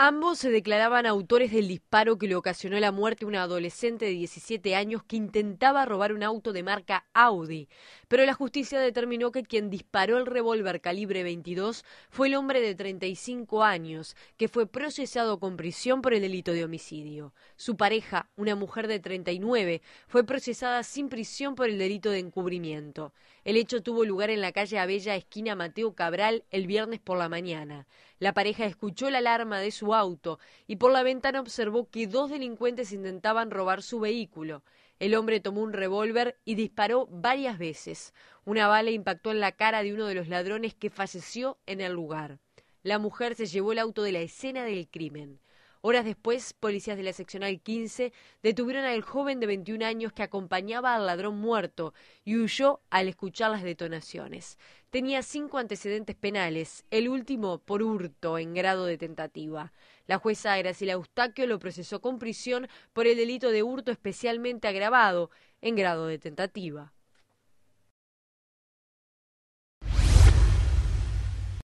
Ambos se declaraban autores del disparo que le ocasionó la muerte a una adolescente de 17 años que intentaba robar un auto de marca Audi, pero la justicia determinó que quien disparó el revólver calibre 22 fue el hombre de 35 años, que fue procesado con prisión por el delito de homicidio. Su pareja, una mujer de 39, fue procesada sin prisión por el delito de encubrimiento. El hecho tuvo lugar en la calle Abella, esquina Mateo Cabral, el viernes por la mañana. La pareja escuchó la alarma de su auto y por la ventana observó que dos delincuentes intentaban robar su vehículo. El hombre tomó un revólver y disparó varias veces. Una bala impactó en la cara de uno de los ladrones que falleció en el lugar. La mujer se llevó el auto de la escena del crimen. Horas después, policías de la seccional 15 detuvieron al joven de 21 años que acompañaba al ladrón muerto y huyó al escuchar las detonaciones. Tenía cinco antecedentes penales, el último por hurto en grado de tentativa. La jueza Graciela Eustaquio lo procesó con prisión por el delito de hurto especialmente agravado en grado de tentativa.